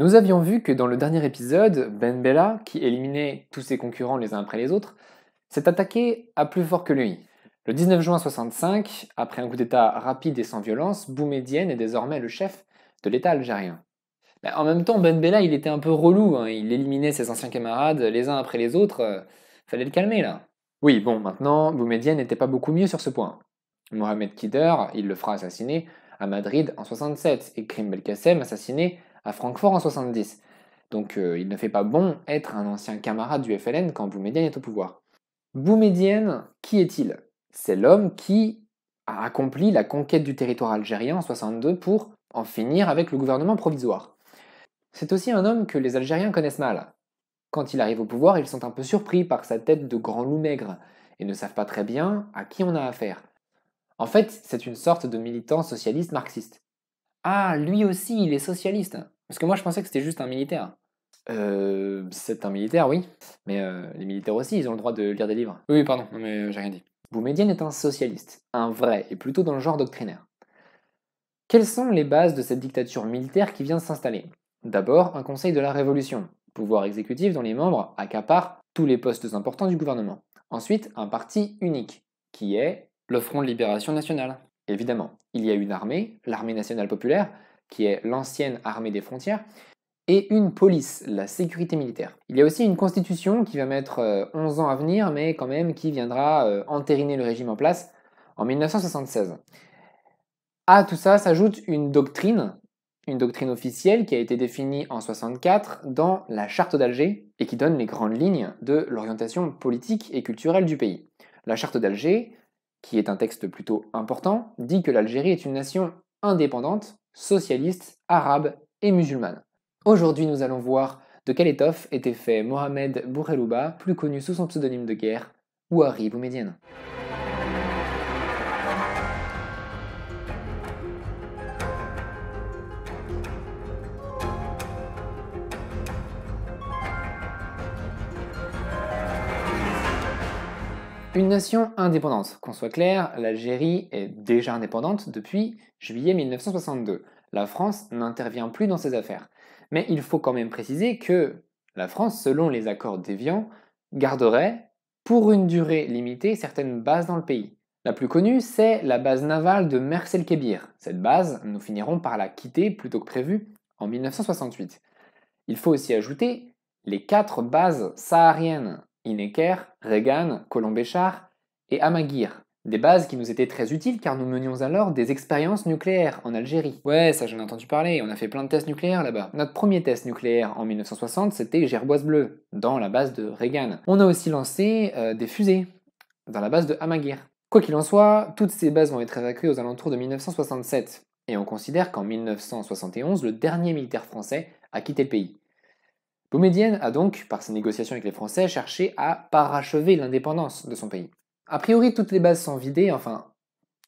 Nous avions vu que dans le dernier épisode, Ben Bella, qui éliminait tous ses concurrents les uns après les autres, s'est attaqué à plus fort que lui. Le 19 juin 65, après un coup d'État rapide et sans violence, Boumedienne est désormais le chef de l'État algérien. Mais ben, en même temps, Ben Bella, il était un peu relou, hein. il éliminait ses anciens camarades les uns après les autres, euh, fallait le calmer là. Oui, bon, maintenant, Boumedienne n'était pas beaucoup mieux sur ce point. Mohamed Kider, il le fera assassiner à Madrid en 67, et Krim Belkacem assassiné à Francfort en 70. Donc euh, il ne fait pas bon être un ancien camarade du FLN quand Boumedienne est au pouvoir. Boumedienne, qui est-il C'est l'homme qui a accompli la conquête du territoire algérien en 62 pour en finir avec le gouvernement provisoire. C'est aussi un homme que les Algériens connaissent mal. Quand il arrive au pouvoir, ils sont un peu surpris par sa tête de grand loup maigre et ne savent pas très bien à qui on a affaire. En fait, c'est une sorte de militant socialiste marxiste. Ah, lui aussi, il est socialiste. Parce que moi, je pensais que c'était juste un militaire. Euh, c'est un militaire, oui. Mais euh, les militaires aussi, ils ont le droit de lire des livres. Oui, pardon, mais euh, j'ai rien dit. Boumediene est un socialiste, un vrai, et plutôt dans le genre doctrinaire. Quelles sont les bases de cette dictature militaire qui vient de s'installer D'abord, un conseil de la Révolution, pouvoir exécutif dont les membres accaparent tous les postes importants du gouvernement. Ensuite, un parti unique, qui est le Front de Libération Nationale. Évidemment, il y a une armée, l'armée nationale populaire, qui est l'ancienne armée des frontières, et une police, la sécurité militaire. Il y a aussi une constitution qui va mettre 11 euh, ans à venir, mais quand même qui viendra euh, entériner le régime en place en 1976. À tout ça s'ajoute une doctrine, une doctrine officielle qui a été définie en 64 dans la Charte d'Alger et qui donne les grandes lignes de l'orientation politique et culturelle du pays. La Charte d'Alger, qui est un texte plutôt important, dit que l'Algérie est une nation indépendante, socialiste, arabe et musulmane. Aujourd'hui, nous allons voir de quelle étoffe était fait Mohamed Bourrelouba, plus connu sous son pseudonyme de guerre, Ouari Boumediene. Une nation indépendante. Qu'on soit clair, l'Algérie est déjà indépendante depuis juillet 1962. La France n'intervient plus dans ses affaires. Mais il faut quand même préciser que la France, selon les accords déviants, garderait, pour une durée limitée, certaines bases dans le pays. La plus connue, c'est la base navale de Mers el Kébir. Cette base, nous finirons par la quitter plutôt que prévu en 1968. Il faut aussi ajouter les quatre bases sahariennes Ineker, Reagan, Colombéchard et Amaguir. Des bases qui nous étaient très utiles car nous menions alors des expériences nucléaires en Algérie. Ouais, ça j'en ai entendu parler, on a fait plein de tests nucléaires là-bas. Notre premier test nucléaire en 1960, c'était Gerboise Bleue, dans la base de Reagan. On a aussi lancé euh, des fusées, dans la base de Amaguir. Quoi qu'il en soit, toutes ces bases vont être évacuées aux alentours de 1967, et on considère qu'en 1971, le dernier militaire français a quitté le pays. Boumedienne a donc, par ses négociations avec les Français, cherché à parachever l'indépendance de son pays. A priori, toutes les bases sont vidées, enfin,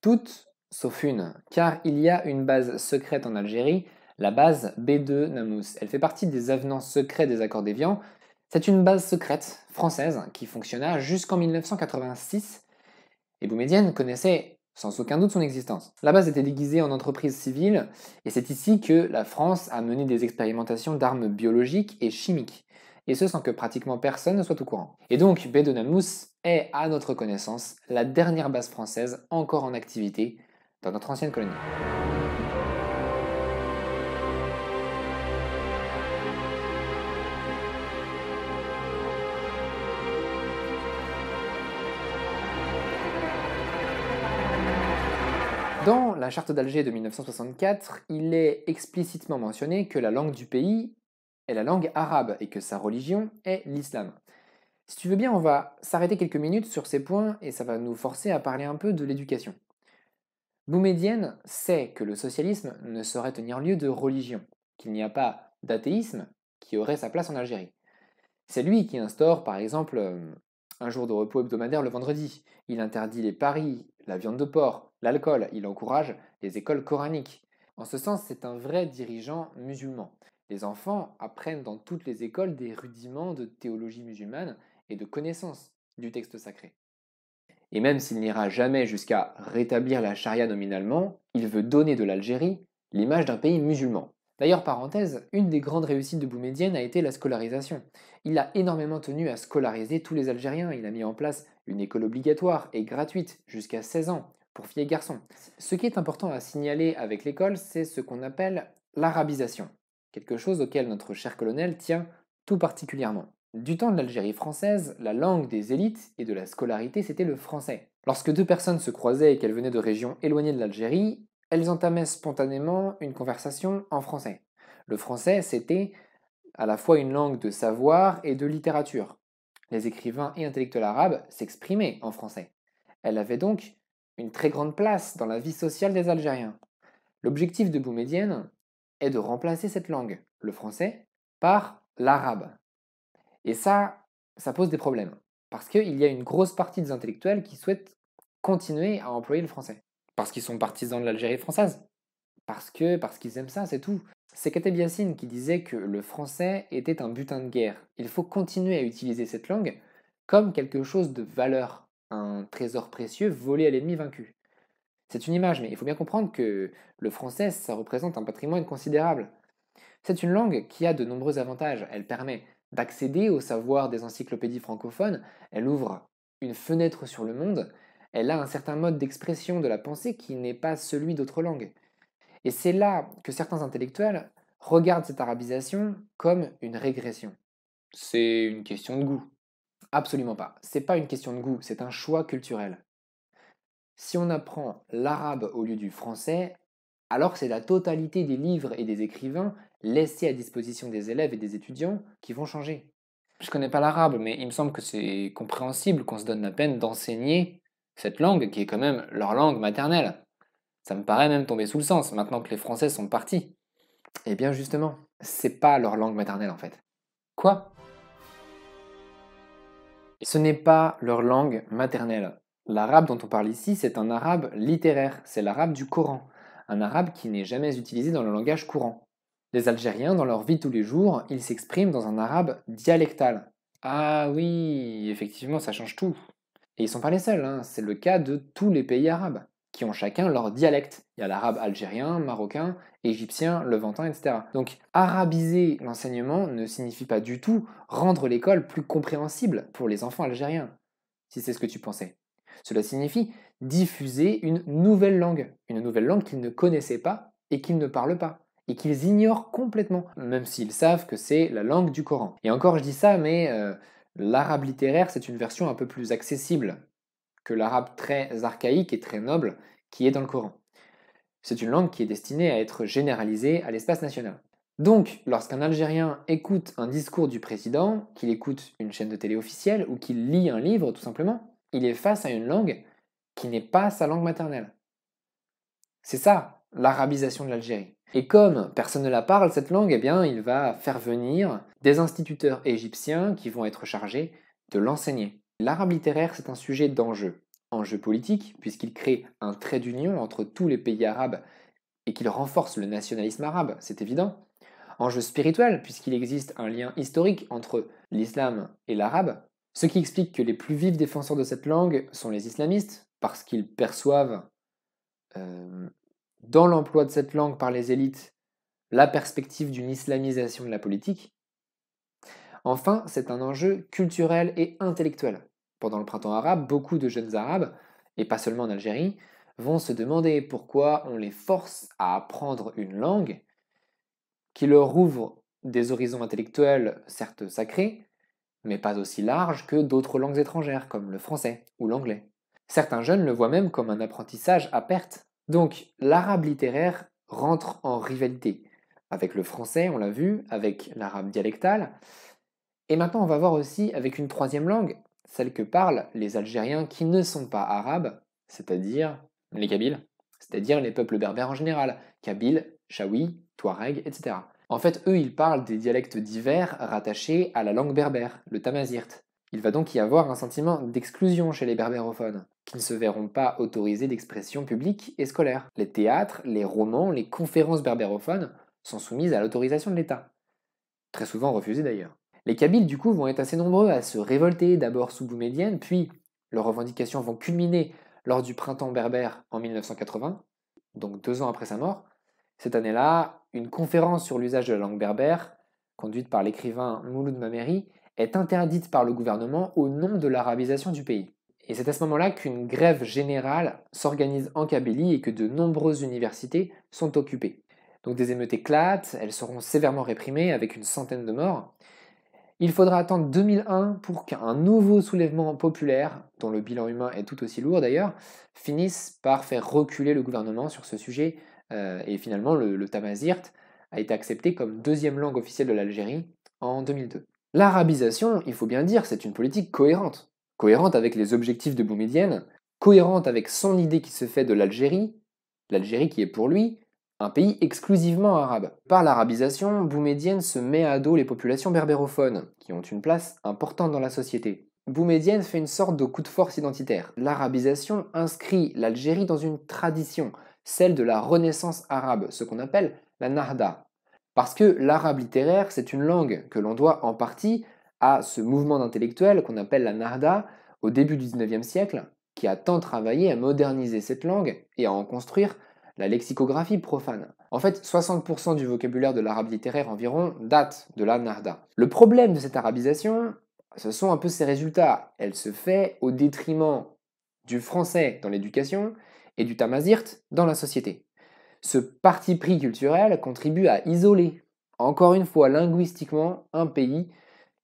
toutes sauf une, car il y a une base secrète en Algérie, la base B2 Namous. Elle fait partie des avenants secrets des accords d'Évian. C'est une base secrète française qui fonctionna jusqu'en 1986, et Boumedienne connaissait sans aucun doute son existence. La base était déguisée en entreprise civile, et c'est ici que la France a mené des expérimentations d'armes biologiques et chimiques, et ce sans que pratiquement personne ne soit au courant. Et donc, Baie de est, à notre connaissance, la dernière base française encore en activité dans notre ancienne colonie. Dans la charte d'Alger de 1964, il est explicitement mentionné que la langue du pays est la langue arabe et que sa religion est l'islam. Si tu veux bien, on va s'arrêter quelques minutes sur ces points et ça va nous forcer à parler un peu de l'éducation. Boumedienne sait que le socialisme ne saurait tenir lieu de religion, qu'il n'y a pas d'athéisme qui aurait sa place en Algérie. C'est lui qui instaure par exemple euh, un jour de repos hebdomadaire le vendredi. Il interdit les paris, la viande de porc, l'alcool. Il encourage les écoles coraniques. En ce sens, c'est un vrai dirigeant musulman. Les enfants apprennent dans toutes les écoles des rudiments de théologie musulmane et de connaissance du texte sacré. Et même s'il n'ira jamais jusqu'à rétablir la charia nominalement, il veut donner de l'Algérie l'image d'un pays musulman. D'ailleurs, parenthèse, une des grandes réussites de Boumedienne a été la scolarisation. Il a énormément tenu à scolariser tous les Algériens. Il a mis en place une école obligatoire et gratuite jusqu'à 16 ans pour filles et garçons. Ce qui est important à signaler avec l'école, c'est ce qu'on appelle l'arabisation, quelque chose auquel notre cher colonel tient tout particulièrement. Du temps de l'Algérie française, la langue des élites et de la scolarité, c'était le français. Lorsque deux personnes se croisaient et qu'elles venaient de régions éloignées de l'Algérie, elles entamaient spontanément une conversation en français. Le français, c'était à la fois une langue de savoir et de littérature. Les écrivains et intellectuels arabes s'exprimaient en français. Elle avait donc une très grande place dans la vie sociale des Algériens. L'objectif de Boumedienne est de remplacer cette langue, le français, par l'arabe. Et ça, ça pose des problèmes, parce qu'il y a une grosse partie des intellectuels qui souhaitent continuer à employer le français, parce qu'ils sont partisans de l'Algérie française, parce que parce qu'ils aiment ça, c'est tout. C'est Kate qui disait que le français était un butin de guerre. Il faut continuer à utiliser cette langue comme quelque chose de valeur, un trésor précieux volé à l'ennemi vaincu. C'est une image, mais il faut bien comprendre que le français, ça représente un patrimoine considérable. C'est une langue qui a de nombreux avantages. Elle permet d'accéder au savoir des encyclopédies francophones, elle ouvre une fenêtre sur le monde, elle a un certain mode d'expression de la pensée qui n'est pas celui d'autres langues. Et c'est là que certains intellectuels regardent cette arabisation comme une régression. C'est une question de goût. Absolument pas. C'est pas une question de goût, c'est un choix culturel. Si on apprend l'arabe au lieu du français, alors c'est la totalité des livres et des écrivains laissés à disposition des élèves et des étudiants qui vont changer. Je connais pas l'arabe, mais il me semble que c'est compréhensible qu'on se donne la peine d'enseigner cette langue qui est quand même leur langue maternelle. Ça me paraît même tomber sous le sens, maintenant que les Français sont partis. Eh bien justement, c'est pas leur langue maternelle en fait. Quoi Ce n'est pas leur langue maternelle. L'arabe dont on parle ici, c'est un arabe littéraire, c'est l'arabe du Coran, un arabe qui n'est jamais utilisé dans le langage courant. Les Algériens, dans leur vie tous les jours, ils s'expriment dans un arabe dialectal. Ah oui, effectivement, ça change tout. Et ils sont pas les seuls, hein. c'est le cas de tous les pays arabes qui ont chacun leur dialecte. Il y a l'arabe algérien, marocain, égyptien, levantin, etc. Donc arabiser l'enseignement ne signifie pas du tout rendre l'école plus compréhensible pour les enfants algériens, si c'est ce que tu pensais. Cela signifie diffuser une nouvelle langue, une nouvelle langue qu'ils ne connaissaient pas et qu'ils ne parlent pas et qu'ils ignorent complètement, même s'ils savent que c'est la langue du Coran. Et encore je dis ça, mais euh, l'arabe littéraire, c'est une version un peu plus accessible que l'arabe très archaïque et très noble qui est dans le Coran. C'est une langue qui est destinée à être généralisée à l'espace national. Donc, lorsqu'un Algérien écoute un discours du président, qu'il écoute une chaîne de télé officielle ou qu'il lit un livre tout simplement, il est face à une langue qui n'est pas sa langue maternelle. C'est ça, l'arabisation de l'Algérie. Et comme personne ne la parle, cette langue, eh bien, il va faire venir des instituteurs égyptiens qui vont être chargés de l'enseigner. L'arabe littéraire, c'est un sujet d'enjeu. Enjeu politique, puisqu'il crée un trait d'union entre tous les pays arabes et qu'il renforce le nationalisme arabe, c'est évident. Enjeu spirituel, puisqu'il existe un lien historique entre l'islam et l'arabe, ce qui explique que les plus vifs défenseurs de cette langue sont les islamistes, parce qu'ils perçoivent euh, dans l'emploi de cette langue par les élites la perspective d'une islamisation de la politique, Enfin, c'est un enjeu culturel et intellectuel. Pendant le printemps arabe, beaucoup de jeunes arabes, et pas seulement en Algérie, vont se demander pourquoi on les force à apprendre une langue qui leur ouvre des horizons intellectuels certes sacrés, mais pas aussi larges que d'autres langues étrangères comme le français ou l'anglais. Certains jeunes le voient même comme un apprentissage à perte. Donc l'arabe littéraire rentre en rivalité avec le français, on l'a vu, avec l'arabe dialectal, et maintenant, on va voir aussi avec une troisième langue, celle que parlent les Algériens qui ne sont pas arabes, c'est-à-dire les Kabyles, c'est-à-dire les peuples berbères en général, Kabyles, Chaouis, Touareg, etc. En fait, eux, ils parlent des dialectes divers rattachés à la langue berbère, le tamazirt. Il va donc y avoir un sentiment d'exclusion chez les berbérophones, qui ne se verront pas autorisés d'expression publique et scolaire. Les théâtres, les romans, les conférences berbérophones sont soumises à l'autorisation de l'État. Très souvent refusées d'ailleurs. Les Kabyles, du coup, vont être assez nombreux à se révolter, d'abord sous Boumedienne, puis leurs revendications vont culminer lors du printemps berbère en 1980, donc deux ans après sa mort. Cette année-là, une conférence sur l'usage de la langue berbère, conduite par l'écrivain Mouloud Mameri, est interdite par le gouvernement au nom de l'arabisation du pays. Et c'est à ce moment-là qu'une grève générale s'organise en Kabylie et que de nombreuses universités sont occupées. Donc des émeutes éclatent, elles seront sévèrement réprimées avec une centaine de morts, il faudra attendre 2001 pour qu'un nouveau soulèvement populaire, dont le bilan humain est tout aussi lourd d'ailleurs, finisse par faire reculer le gouvernement sur ce sujet. Euh, et finalement, le, tamazirt a été accepté comme deuxième langue officielle de l'Algérie en 2002. L'arabisation, il faut bien dire, c'est une politique cohérente. Cohérente avec les objectifs de Boumediene, cohérente avec son idée qui se fait de l'Algérie, l'Algérie qui est pour lui, un pays exclusivement arabe. Par l'arabisation, Boumédienne se met à dos les populations berbérophones, qui ont une place importante dans la société. Boumédienne fait une sorte de coup de force identitaire. L'arabisation inscrit l'Algérie dans une tradition, celle de la Renaissance arabe, ce qu'on appelle la Narda. Parce que l'arabe littéraire, c'est une langue que l'on doit en partie à ce mouvement d'intellectuels qu'on appelle la Narda, au début du 19e siècle, qui a tant travaillé à moderniser cette langue et à en construire la lexicographie profane. En fait, 60% du vocabulaire de l'arabe littéraire environ date de la Narda. Le problème de cette arabisation, ce sont un peu ses résultats. Elle se fait au détriment du français dans l'éducation et du tamazirt dans la société. Ce parti pris culturel contribue à isoler, encore une fois linguistiquement, un pays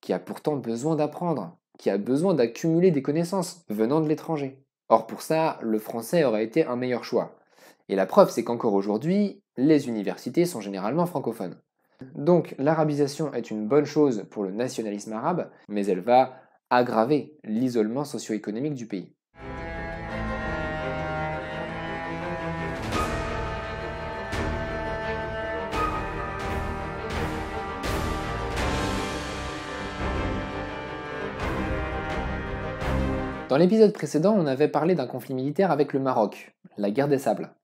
qui a pourtant besoin d'apprendre, qui a besoin d'accumuler des connaissances venant de l'étranger. Or pour ça, le français aurait été un meilleur choix. Et la preuve, c'est qu'encore aujourd'hui, les universités sont généralement francophones. Donc l'arabisation est une bonne chose pour le nationalisme arabe, mais elle va aggraver l'isolement socio-économique du pays. Dans l'épisode précédent, on avait parlé d'un conflit militaire avec le Maroc, la guerre des sables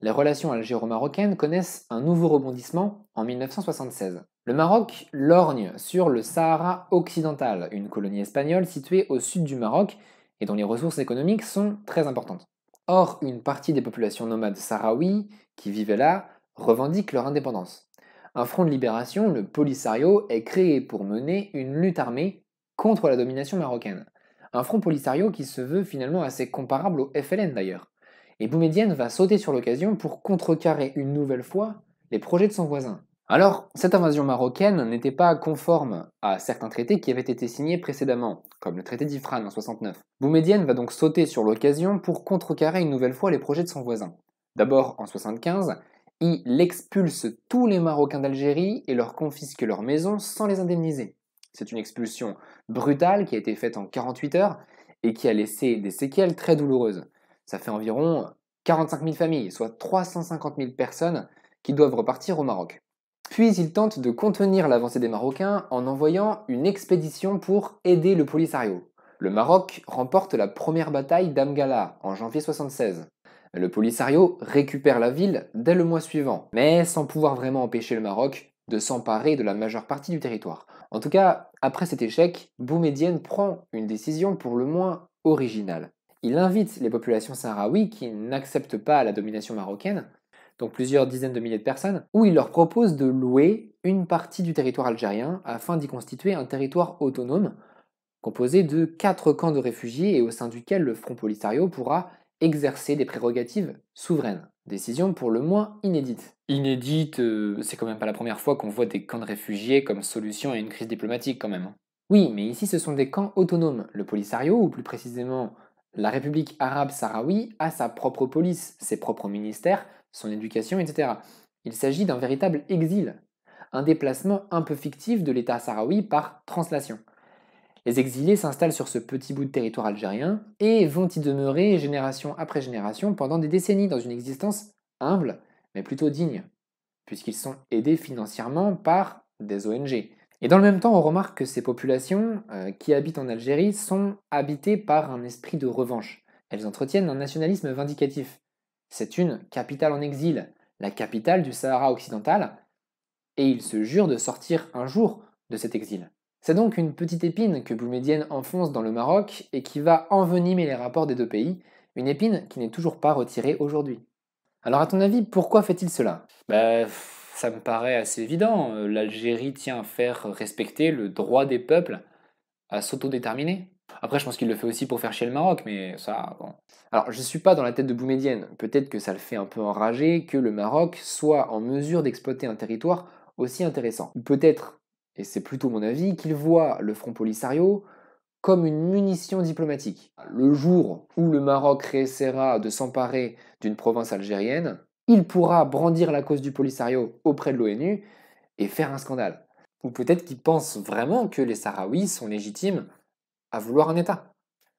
les relations algéro-marocaines connaissent un nouveau rebondissement en 1976. Le Maroc lorgne sur le Sahara occidental, une colonie espagnole située au sud du Maroc et dont les ressources économiques sont très importantes. Or, une partie des populations nomades sahraouis qui vivaient là revendiquent leur indépendance. Un front de libération, le Polisario, est créé pour mener une lutte armée contre la domination marocaine. Un front Polisario qui se veut finalement assez comparable au FLN d'ailleurs et Boumedienne va sauter sur l'occasion pour contrecarrer une nouvelle fois les projets de son voisin. Alors, cette invasion marocaine n'était pas conforme à certains traités qui avaient été signés précédemment, comme le traité d'Ifran en 69. Boumedienne va donc sauter sur l'occasion pour contrecarrer une nouvelle fois les projets de son voisin. D'abord en 75, il expulse tous les Marocains d'Algérie et leur confisque leurs maisons sans les indemniser. C'est une expulsion brutale qui a été faite en 48 heures et qui a laissé des séquelles très douloureuses. Ça fait environ 45 000 familles, soit 350 000 personnes qui doivent repartir au Maroc. Puis il tente de contenir l'avancée des Marocains en envoyant une expédition pour aider le Polisario. Le Maroc remporte la première bataille d'Amgala en janvier 76. Le Polisario récupère la ville dès le mois suivant, mais sans pouvoir vraiment empêcher le Maroc de s'emparer de la majeure partie du territoire. En tout cas, après cet échec, Boumedienne prend une décision pour le moins originale. Il invite les populations sahraouies qui n'acceptent pas la domination marocaine, donc plusieurs dizaines de milliers de personnes, où il leur propose de louer une partie du territoire algérien afin d'y constituer un territoire autonome, composé de quatre camps de réfugiés et au sein duquel le Front Polisario pourra exercer des prérogatives souveraines. Décision pour le moins inédite. Inédite, euh, c'est quand même pas la première fois qu'on voit des camps de réfugiés comme solution à une crise diplomatique quand même. Hein. Oui, mais ici ce sont des camps autonomes. Le Polisario, ou plus précisément la République arabe sahraoui a sa propre police, ses propres ministères, son éducation, etc. Il s'agit d'un véritable exil, un déplacement un peu fictif de l'État sahraoui par translation. Les exilés s'installent sur ce petit bout de territoire algérien et vont y demeurer génération après génération pendant des décennies dans une existence humble, mais plutôt digne, puisqu'ils sont aidés financièrement par des ONG, et dans le même temps, on remarque que ces populations euh, qui habitent en Algérie sont habitées par un esprit de revanche. Elles entretiennent un nationalisme vindicatif. C'est une capitale en exil, la capitale du Sahara occidental, et ils se jurent de sortir un jour de cet exil. C'est donc une petite épine que Boumédienne enfonce dans le Maroc et qui va envenimer les rapports des deux pays, une épine qui n'est toujours pas retirée aujourd'hui. Alors à ton avis, pourquoi fait-il cela bah, ça me paraît assez évident. Euh, L'Algérie tient à faire respecter le droit des peuples à s'autodéterminer. Après, je pense qu'il le fait aussi pour faire chier le Maroc, mais ça, Alors, je ne suis pas dans la tête de Boumédienne. Peut-être que ça le fait un peu enrager que le Maroc soit en mesure d'exploiter un territoire aussi intéressant. peut-être, et c'est plutôt mon avis, qu'il voit le Front Polisario comme une munition diplomatique. Le jour où le Maroc réessaiera de s'emparer d'une province algérienne, il pourra brandir la cause du Polisario auprès de l'ONU et faire un scandale. Ou peut-être qu'il pense vraiment que les Sahraouis sont légitimes à vouloir un État.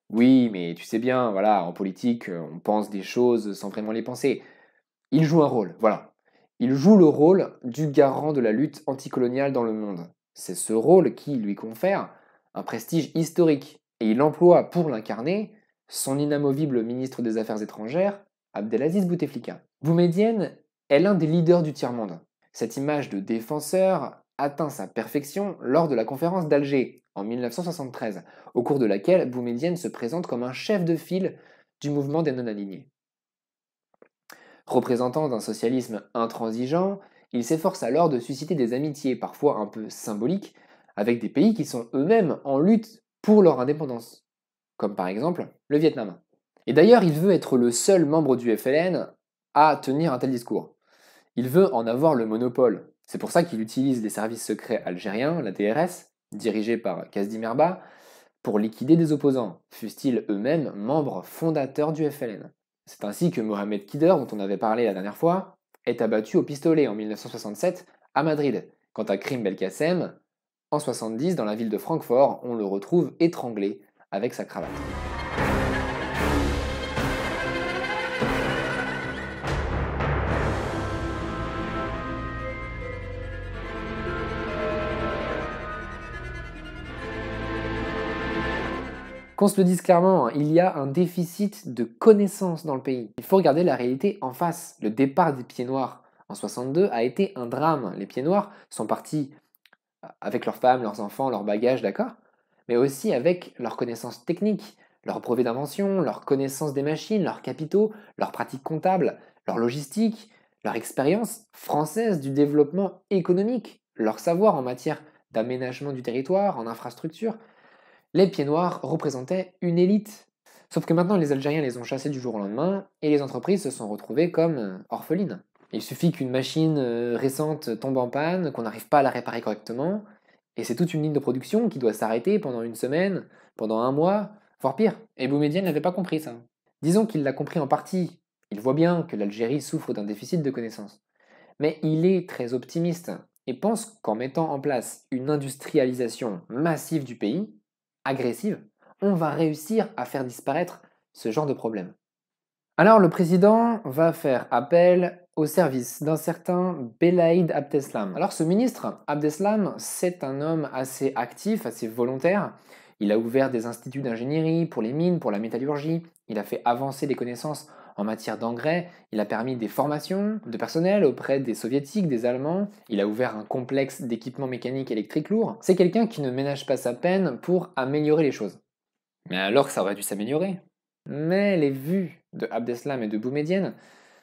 Oui, mais tu sais bien, voilà, en politique, euh, on pense des choses sans vraiment les penser. Il joue un rôle, voilà. Il joue le rôle du garant de la lutte anticoloniale dans le monde. C'est ce rôle qui lui confère un prestige historique. Et il emploie pour l'incarner son inamovible ministre des Affaires étrangères, Abdelaziz Bouteflika. Boumedienne est l'un des leaders du tiers-monde. Cette image de défenseur atteint sa perfection lors de la conférence d'Alger en 1973, au cours de laquelle Boumedienne se présente comme un chef de file du mouvement des non-alignés. Représentant d'un socialisme intransigeant, il s'efforce alors de susciter des amitiés parfois un peu symboliques avec des pays qui sont eux-mêmes en lutte pour leur indépendance, comme par exemple le Vietnam. Et d'ailleurs, il veut être le seul membre du FLN à tenir un tel discours. Il veut en avoir le monopole. C'est pour ça qu'il utilise les services secrets algériens, la DRS, dirigée par Kazdi pour liquider des opposants, fussent-ils eux-mêmes membres fondateurs du FLN. C'est ainsi que Mohamed Kider, dont on avait parlé la dernière fois, est abattu au pistolet en 1967 à Madrid. Quant à Krim Belkacem, en 70, dans la ville de Francfort, on le retrouve étranglé avec sa cravate. Qu'on se le dise clairement, hein, il y a un déficit de connaissances dans le pays. Il faut regarder la réalité en face. Le départ des pieds noirs en 62 a été un drame. Les pieds noirs sont partis euh, avec leurs femmes, leurs enfants, leurs bagages, d'accord Mais aussi avec leurs connaissances techniques, leurs brevets d'invention, leurs connaissances des machines, leurs capitaux, leurs pratiques comptables, leur logistique, leur expérience française du développement économique, leur savoir en matière d'aménagement du territoire, en infrastructure, les pieds noirs représentaient une élite. Sauf que maintenant les Algériens les ont chassés du jour au lendemain et les entreprises se sont retrouvées comme euh, orphelines. Il suffit qu'une machine euh, récente tombe en panne, qu'on n'arrive pas à la réparer correctement, et c'est toute une ligne de production qui doit s'arrêter pendant une semaine, pendant un mois, voire pire. Et Boumediene n'avait pas compris ça. Disons qu'il l'a compris en partie. Il voit bien que l'Algérie souffre d'un déficit de connaissances. Mais il est très optimiste et pense qu'en mettant en place une industrialisation massive du pays, agressive, on va réussir à faire disparaître ce genre de problème. Alors le président va faire appel au service d'un certain Belaïd Abdeslam. Alors ce ministre, Abdeslam, c'est un homme assez actif, assez volontaire, il a ouvert des instituts d'ingénierie pour les mines, pour la métallurgie. Il a fait avancer les connaissances en matière d'engrais. Il a permis des formations de personnel auprès des soviétiques, des allemands. Il a ouvert un complexe d'équipements mécaniques électriques lourds. C'est quelqu'un qui ne ménage pas sa peine pour améliorer les choses. Mais alors que ça aurait dû s'améliorer. Mais les vues de Abdeslam et de Boumedienne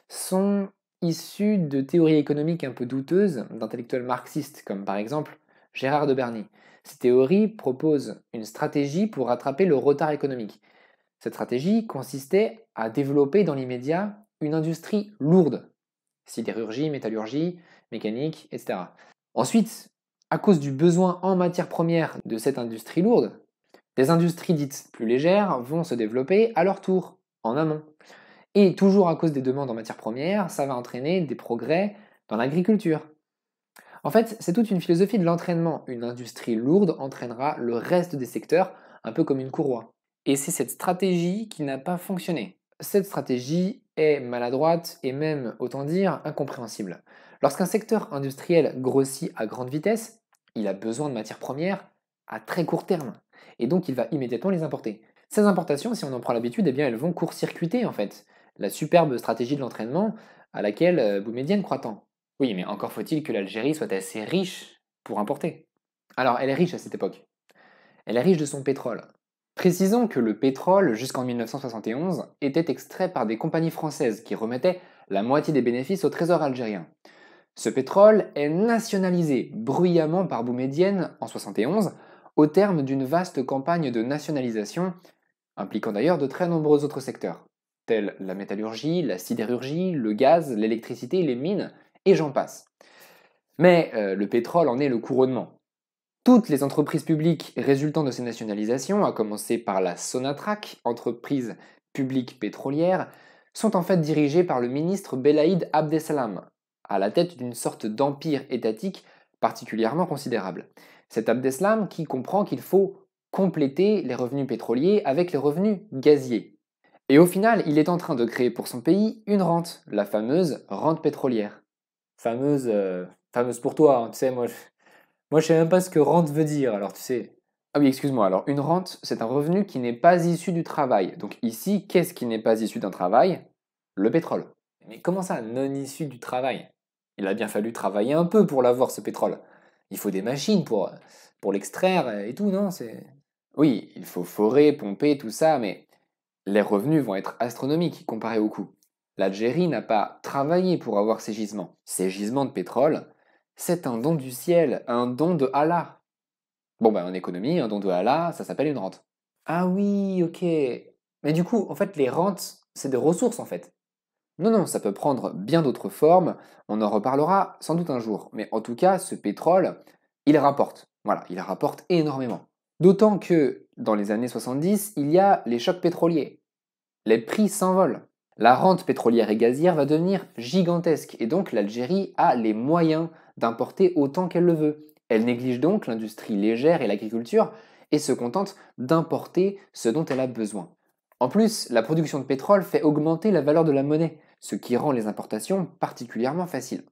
sont issues de théories économiques un peu douteuses d'intellectuels marxistes, comme par exemple Gérard de Berni, cette théorie propose une stratégie pour rattraper le retard économique. Cette stratégie consistait à développer dans l'immédiat une industrie lourde, sidérurgie, métallurgie, mécanique, etc. Ensuite, à cause du besoin en matières premières de cette industrie lourde, des industries dites plus légères vont se développer à leur tour, en amont. Et toujours à cause des demandes en matières premières, ça va entraîner des progrès dans l'agriculture, en fait, c'est toute une philosophie de l'entraînement. Une industrie lourde entraînera le reste des secteurs, un peu comme une courroie. Et c'est cette stratégie qui n'a pas fonctionné. Cette stratégie est maladroite et même, autant dire, incompréhensible. Lorsqu'un secteur industriel grossit à grande vitesse, il a besoin de matières premières à très court terme, et donc il va immédiatement les importer. Ces importations, si on en prend l'habitude, eh bien elles vont court-circuiter en fait la superbe stratégie de l'entraînement à laquelle euh, Boumediene croit tant. Oui, mais encore faut-il que l'Algérie soit assez riche pour importer. Alors, elle est riche à cette époque. Elle est riche de son pétrole. Précisons que le pétrole, jusqu'en 1971, était extrait par des compagnies françaises qui remettaient la moitié des bénéfices au trésor algérien. Ce pétrole est nationalisé bruyamment par Boumedienne en 1971 au terme d'une vaste campagne de nationalisation impliquant d'ailleurs de très nombreux autres secteurs, tels la métallurgie, la sidérurgie, le gaz, l'électricité, les mines, et j'en passe. Mais euh, le pétrole en est le couronnement. Toutes les entreprises publiques résultant de ces nationalisations, à commencer par la Sonatrach, entreprise publique pétrolière, sont en fait dirigées par le ministre Belaïd Abdeslam, à la tête d'une sorte d'empire étatique particulièrement considérable. Cet Abdeslam qui comprend qu'il faut compléter les revenus pétroliers avec les revenus gaziers. Et au final, il est en train de créer pour son pays une rente, la fameuse rente pétrolière fameuse, euh, fameuse pour toi. Hein, tu sais, moi, je, moi, je sais même pas ce que rente veut dire. Alors, tu sais. Ah oui, excuse-moi. Alors, une rente, c'est un revenu qui n'est pas issu du travail. Donc ici, qu'est-ce qui n'est pas issu d'un travail Le pétrole. Mais comment ça, non issu du travail Il a bien fallu travailler un peu pour l'avoir, ce pétrole. Il faut des machines pour, pour l'extraire et tout, non C'est Oui, il faut forer, pomper, tout ça, mais les revenus vont être astronomiques comparés au coût. L'Algérie n'a pas travaillé pour avoir ces gisements. Ces gisements de pétrole, c'est un don du ciel, un don de Allah. Bon, ben en économie, un don de Allah, ça s'appelle une rente. Ah oui, ok. Mais du coup, en fait, les rentes, c'est des ressources en fait. Non, non, ça peut prendre bien d'autres formes, on en reparlera sans doute un jour. Mais en tout cas, ce pétrole, il rapporte. Voilà, il rapporte énormément. D'autant que dans les années 70, il y a les chocs pétroliers. Les prix s'envolent. La rente pétrolière et gazière va devenir gigantesque et donc l'Algérie a les moyens d'importer autant qu'elle le veut. Elle néglige donc l'industrie légère et l'agriculture et se contente d'importer ce dont elle a besoin. En plus, la production de pétrole fait augmenter la valeur de la monnaie, ce qui rend les importations particulièrement faciles.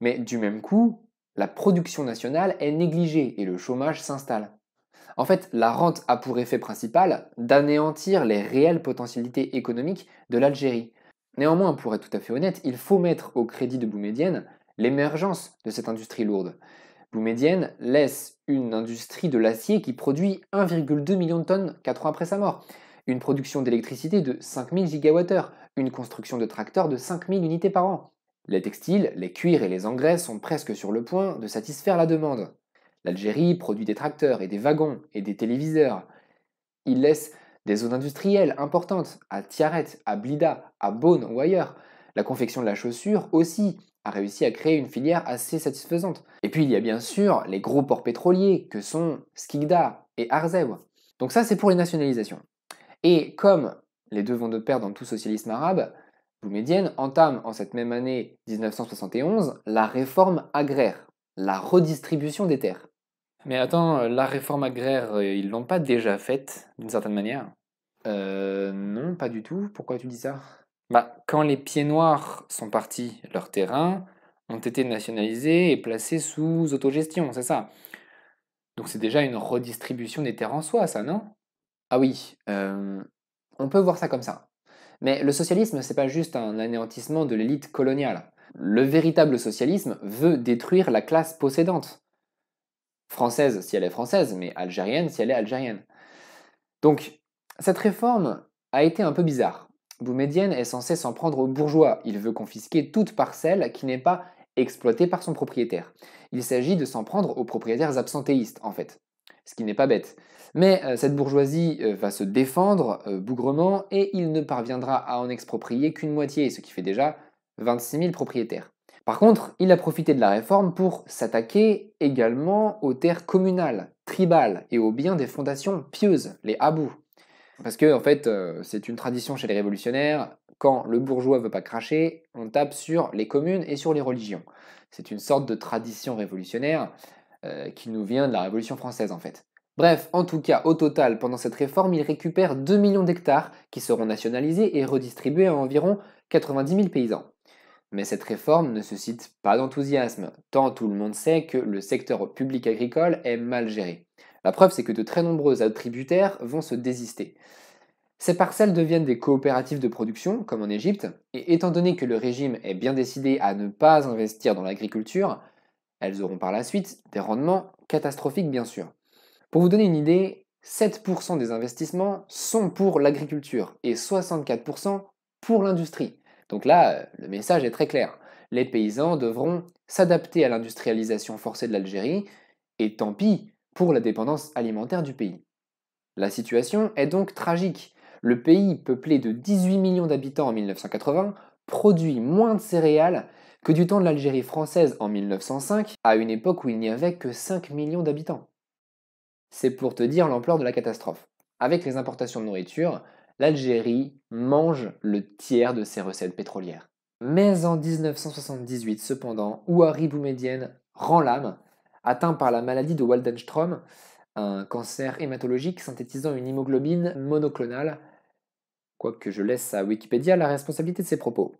Mais du même coup, la production nationale est négligée et le chômage s'installe. En fait, la rente a pour effet principal d'anéantir les réelles potentialités économiques de l'Algérie. Néanmoins, pour être tout à fait honnête, il faut mettre au crédit de Boumedienne l'émergence de cette industrie lourde. Boumedienne laisse une industrie de l'acier qui produit 1,2 million de tonnes 4 ans après sa mort, une production d'électricité de 5000 gigawattheures, une construction de tracteurs de 5000 unités par an. Les textiles, les cuirs et les engrais sont presque sur le point de satisfaire la demande. L'Algérie produit des tracteurs et des wagons et des téléviseurs. Il laisse des zones industrielles importantes à Tiaret, à Blida, à Beaune ou ailleurs. La confection de la chaussure aussi a réussi à créer une filière assez satisfaisante. Et puis il y a bien sûr les gros ports pétroliers que sont Skigda et Arzew. Donc ça c'est pour les nationalisations. Et comme les deux vont de pair dans tout socialisme arabe, Boumediene entame en cette même année 1971 la réforme agraire, la redistribution des terres. Mais attends, euh, la réforme agraire, euh, ils l'ont pas déjà faite, d'une certaine manière Euh, non, pas du tout. Pourquoi tu dis ça Bah, quand les pieds noirs sont partis, leurs terrains ont été nationalisés et placés sous autogestion, c'est ça Donc c'est déjà une redistribution des terres en soi, ça, non Ah oui, euh, on peut voir ça comme ça. Mais le socialisme, c'est pas juste un anéantissement de l'élite coloniale. Le véritable socialisme veut détruire la classe possédante. Française si elle est française, mais algérienne si elle est algérienne. Donc, cette réforme a été un peu bizarre. Boumedienne est censé s'en prendre aux bourgeois. Il veut confisquer toute parcelle qui n'est pas exploitée par son propriétaire. Il s'agit de s'en prendre aux propriétaires absentéistes, en fait. Ce qui n'est pas bête. Mais euh, cette bourgeoisie euh, va se défendre euh, bougrement et il ne parviendra à en exproprier qu'une moitié, ce qui fait déjà 26 000 propriétaires. Par contre, il a profité de la réforme pour s'attaquer également aux terres communales, tribales et aux biens des fondations pieuses, les habous. Parce que, en fait, euh, c'est une tradition chez les révolutionnaires, quand le bourgeois veut pas cracher, on tape sur les communes et sur les religions. C'est une sorte de tradition révolutionnaire euh, qui nous vient de la Révolution française, en fait. Bref, en tout cas, au total, pendant cette réforme, il récupère 2 millions d'hectares qui seront nationalisés et redistribués à environ 90 000 paysans. Mais cette réforme ne suscite pas d'enthousiasme, tant tout le monde sait que le secteur public agricole est mal géré. La preuve, c'est que de très nombreux attributaires vont se désister. Ces parcelles deviennent des coopératives de production, comme en Égypte, et étant donné que le régime est bien décidé à ne pas investir dans l'agriculture, elles auront par la suite des rendements catastrophiques, bien sûr. Pour vous donner une idée, 7% des investissements sont pour l'agriculture et 64% pour l'industrie. Donc là, euh, le message est très clair. Les paysans devront s'adapter à l'industrialisation forcée de l'Algérie, et tant pis pour la dépendance alimentaire du pays. La situation est donc tragique. Le pays, peuplé de 18 millions d'habitants en 1980, produit moins de céréales que du temps de l'Algérie française en 1905, à une époque où il n'y avait que 5 millions d'habitants. C'est pour te dire l'ampleur de la catastrophe. Avec les importations de nourriture, l'Algérie mange le tiers de ses recettes pétrolières. Mais en 1978, cependant, Ouari Boumedienne rend l'âme, atteint par la maladie de Waldenstrom, un cancer hématologique synthétisant une hémoglobine monoclonale, quoique je laisse à Wikipédia la responsabilité de ses propos.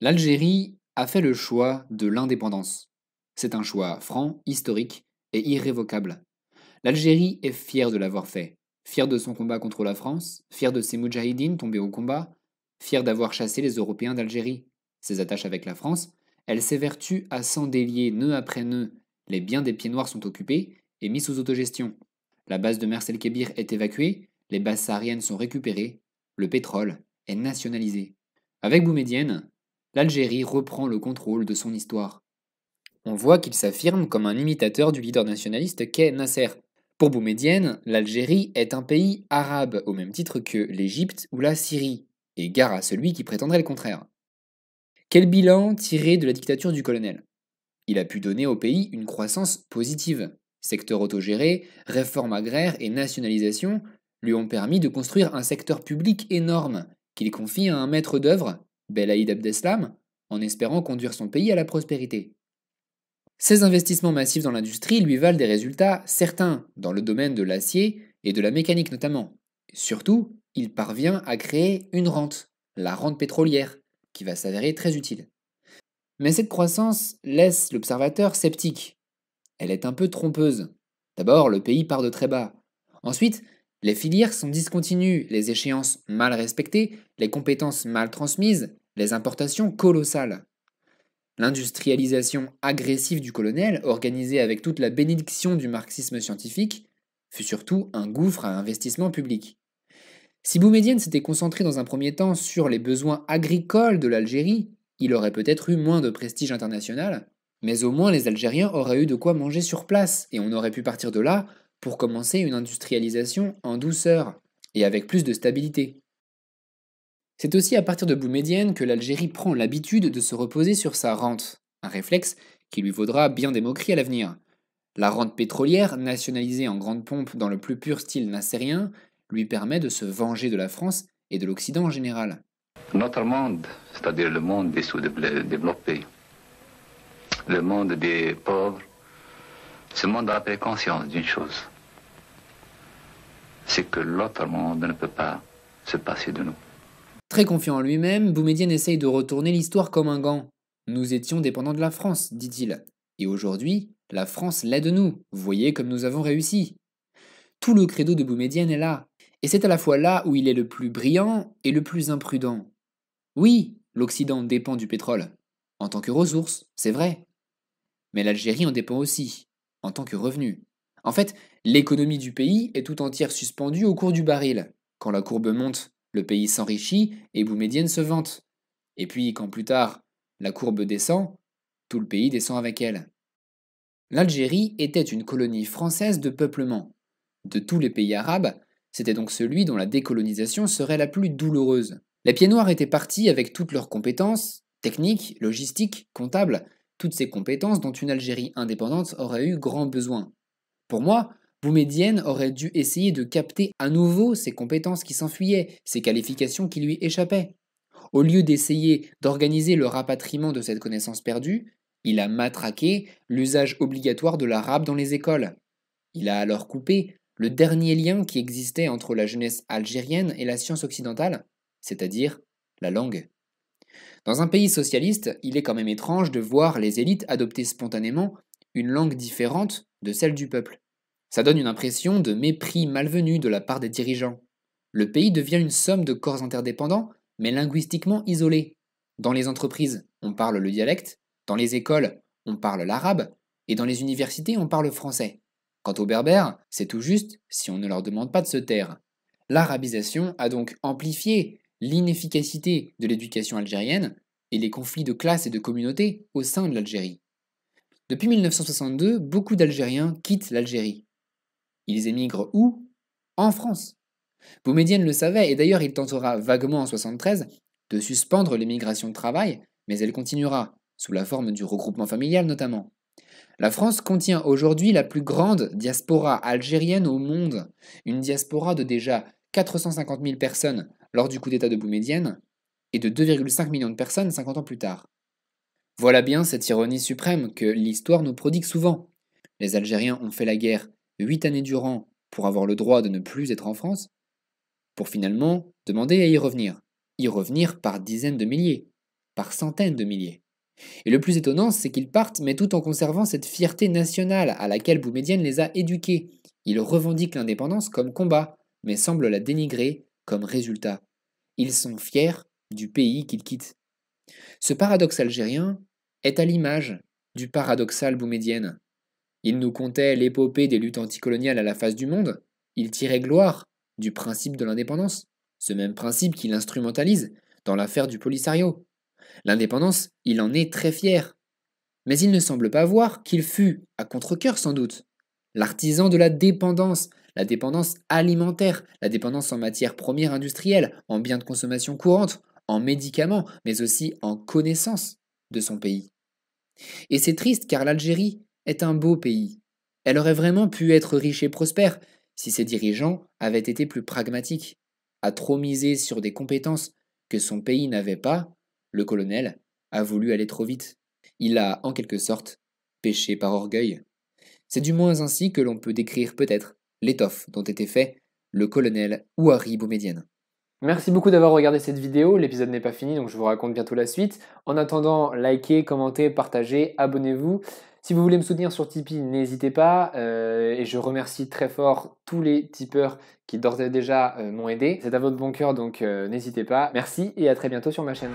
L'Algérie a fait le choix de l'indépendance. C'est un choix franc, historique et irrévocable. L'Algérie est fière de l'avoir fait, fière de son combat contre la France, fière de ses moudjahidines tombés au combat, fière d'avoir chassé les Européens d'Algérie. Ses attaches avec la France, elle s'évertue à s'en délier nœud après nœud. Les biens des pieds noirs sont occupés et mis sous autogestion. La base de Mers el-Kébir est évacuée, les bases sahariennes sont récupérées, le pétrole est nationalisé. Avec Boumedienne, l'Algérie reprend le contrôle de son histoire. On voit qu'il s'affirme comme un imitateur du leader nationaliste qu'est Nasser. Pour Boumedienne, l'Algérie est un pays arabe au même titre que l'Égypte ou la Syrie, et gare à celui qui prétendrait le contraire. Quel bilan tirer de la dictature du colonel Il a pu donner au pays une croissance positive. Secteur autogéré, réforme agraire et nationalisation lui ont permis de construire un secteur public énorme qu'il confie à un maître d'œuvre Belaïd Abdeslam, en espérant conduire son pays à la prospérité. Ces investissements massifs dans l'industrie lui valent des résultats certains dans le domaine de l'acier et de la mécanique notamment. Surtout, il parvient à créer une rente, la rente pétrolière, qui va s'avérer très utile. Mais cette croissance laisse l'observateur sceptique. Elle est un peu trompeuse. D'abord, le pays part de très bas. Ensuite, les filières sont discontinues, les échéances mal respectées, les compétences mal transmises, les importations colossales. L'industrialisation agressive du colonel, organisée avec toute la bénédiction du marxisme scientifique, fut surtout un gouffre à investissement public. Si Boumedienne s'était concentré dans un premier temps sur les besoins agricoles de l'Algérie, il aurait peut-être eu moins de prestige international, mais au moins les Algériens auraient eu de quoi manger sur place, et on aurait pu partir de là pour commencer une industrialisation en douceur, et avec plus de stabilité. C'est aussi à partir de Boumedienne que l'Algérie prend l'habitude de se reposer sur sa rente, un réflexe qui lui vaudra bien des moqueries à l'avenir. La rente pétrolière, nationalisée en grande pompe dans le plus pur style nassérien, lui permet de se venger de la France et de l'Occident en général. Notre monde, c'est-à-dire le monde des sous-développés, le monde des pauvres, ce monde a pris conscience d'une chose, c'est que l'autre monde ne peut pas se passer de nous. Très confiant en lui-même, Boumedienne essaye de retourner l'histoire comme un gant. Nous étions dépendants de la France, dit-il. Et aujourd'hui, la France l'aide nous. Voyez comme nous avons réussi. Tout le credo de Boumedienne est là. Et c'est à la fois là où il est le plus brillant et le plus imprudent. Oui, l'Occident dépend du pétrole. En tant que ressource, c'est vrai. Mais l'Algérie en dépend aussi, en tant que revenu. En fait, l'économie du pays est tout entière suspendue au cours du baril. Quand la courbe monte, le pays s'enrichit et Boumedienne se vante. Et puis, quand plus tard la courbe descend, tout le pays descend avec elle. L'Algérie était une colonie française de peuplement. De tous les pays arabes, c'était donc celui dont la décolonisation serait la plus douloureuse. Les pieds noirs étaient partis avec toutes leurs compétences, techniques, logistiques, comptables, toutes ces compétences dont une Algérie indépendante aurait eu grand besoin. Pour moi, Boumedienne aurait dû essayer de capter à nouveau ses compétences qui s'enfuyaient, ses qualifications qui lui échappaient. Au lieu d'essayer d'organiser le rapatriement de cette connaissance perdue, il a matraqué l'usage obligatoire de l'arabe dans les écoles. Il a alors coupé le dernier lien qui existait entre la jeunesse algérienne et la science occidentale, c'est-à-dire la langue. Dans un pays socialiste, il est quand même étrange de voir les élites adopter spontanément une langue différente de celle du peuple. Ça donne une impression de mépris malvenu de la part des dirigeants. Le pays devient une somme de corps interdépendants, mais linguistiquement isolés. Dans les entreprises, on parle le dialecte, dans les écoles, on parle l'arabe, et dans les universités, on parle français. Quant aux berbères, c'est tout juste si on ne leur demande pas de se taire. L'arabisation a donc amplifié l'inefficacité de l'éducation algérienne et les conflits de classe et de communauté au sein de l'Algérie. Depuis 1962, beaucoup d'Algériens quittent l'Algérie. Ils émigrent où En France. Boumedienne le savait, et d'ailleurs il tentera vaguement en 73 de suspendre l'émigration de travail, mais elle continuera, sous la forme du regroupement familial notamment. La France contient aujourd'hui la plus grande diaspora algérienne au monde, une diaspora de déjà 450 000 personnes lors du coup d'État de Boumedienne, et de 2,5 millions de personnes 50 ans plus tard. Voilà bien cette ironie suprême que l'histoire nous prodigue souvent. Les Algériens ont fait la guerre huit années durant pour avoir le droit de ne plus être en France, pour finalement demander à y revenir. Y revenir par dizaines de milliers, par centaines de milliers. Et le plus étonnant, c'est qu'ils partent, mais tout en conservant cette fierté nationale à laquelle Boumedienne les a éduqués. Ils revendiquent l'indépendance comme combat, mais semblent la dénigrer comme résultat. Ils sont fiers du pays qu'ils quittent. Ce paradoxe algérien est à l'image du paradoxal Boumedienne. Il nous contait l'épopée des luttes anticoloniales à la face du monde. Il tirait gloire du principe de l'indépendance, ce même principe qu'il instrumentalise dans l'affaire du Polisario. L'indépendance, il en est très fier. Mais il ne semble pas voir qu'il fut, à contre-coeur sans doute, l'artisan de la dépendance, la dépendance alimentaire, la dépendance en matières premières industrielles, en biens de consommation courante, en médicaments, mais aussi en connaissances de son pays. Et c'est triste car l'Algérie est un beau pays. Elle aurait vraiment pu être riche et prospère si ses dirigeants avaient été plus pragmatiques. À trop miser sur des compétences que son pays n'avait pas, le colonel a voulu aller trop vite. Il a, en quelque sorte, péché par orgueil. C'est du moins ainsi que l'on peut décrire peut-être l'étoffe dont était fait le colonel Ouari Boumedienne. Merci beaucoup d'avoir regardé cette vidéo, l'épisode n'est pas fini donc je vous raconte bientôt la suite. En attendant, likez, commentez, partagez, abonnez-vous. Si vous voulez me soutenir sur Tipeee, n'hésitez pas. Euh, et je remercie très fort tous les tipeurs qui d'ores et déjà euh, m'ont aidé. C'est à votre bon cœur, donc euh, n'hésitez pas. Merci et à très bientôt sur ma chaîne.